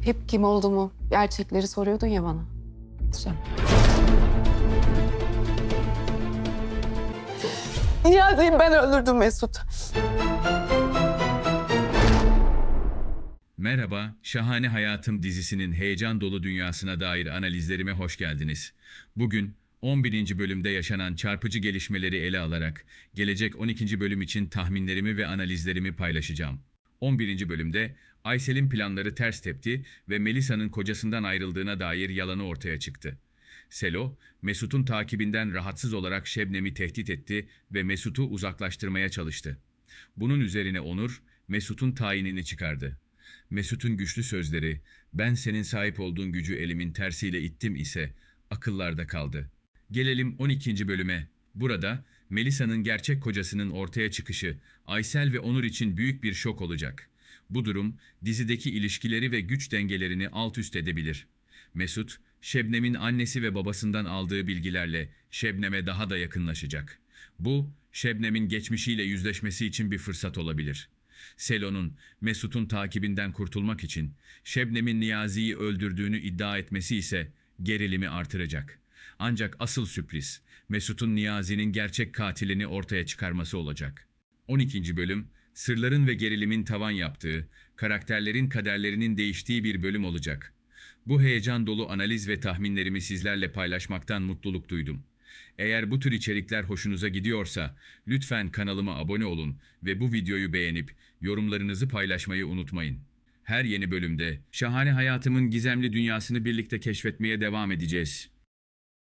Hep kim olduğumu, gerçekleri soruyordun ya bana. Sen. Niyazi'yi ben öldürdüm Mesut. Merhaba, Şahane Hayatım dizisinin heyecan dolu dünyasına dair analizlerime hoş geldiniz. Bugün 11. bölümde yaşanan çarpıcı gelişmeleri ele alarak gelecek 12. bölüm için tahminlerimi ve analizlerimi paylaşacağım. 11. bölümde Aysel'in planları ters tepti ve Melisa'nın kocasından ayrıldığına dair yalanı ortaya çıktı. Selo, Mesut'un takibinden rahatsız olarak Şebnem'i tehdit etti ve Mesut'u uzaklaştırmaya çalıştı. Bunun üzerine Onur, Mesut'un tayinini çıkardı. Mesut'un güçlü sözleri, ben senin sahip olduğun gücü elimin tersiyle ittim ise akıllarda kaldı. Gelelim 12. bölüme. Burada Melisa'nın gerçek kocasının ortaya çıkışı Aysel ve Onur için büyük bir şok olacak. Bu durum dizideki ilişkileri ve güç dengelerini alt üst edebilir. Mesut, Şebnem'in annesi ve babasından aldığı bilgilerle Şebnem'e daha da yakınlaşacak. Bu, Şebnem'in geçmişiyle yüzleşmesi için bir fırsat olabilir. Selo'nun Mesut'un takibinden kurtulmak için Şebnem'in Niyazi'yi öldürdüğünü iddia etmesi ise gerilimi artıracak. Ancak asıl sürpriz Mesut'un Niyazi'nin gerçek katilini ortaya çıkarması olacak. 12. bölüm sırların ve gerilimin tavan yaptığı, karakterlerin kaderlerinin değiştiği bir bölüm olacak. Bu heyecan dolu analiz ve tahminlerimi sizlerle paylaşmaktan mutluluk duydum. Eğer bu tür içerikler hoşunuza gidiyorsa lütfen kanalıma abone olun ve bu videoyu beğenip yorumlarınızı paylaşmayı unutmayın. Her yeni bölümde şahane hayatımın gizemli dünyasını birlikte keşfetmeye devam edeceğiz.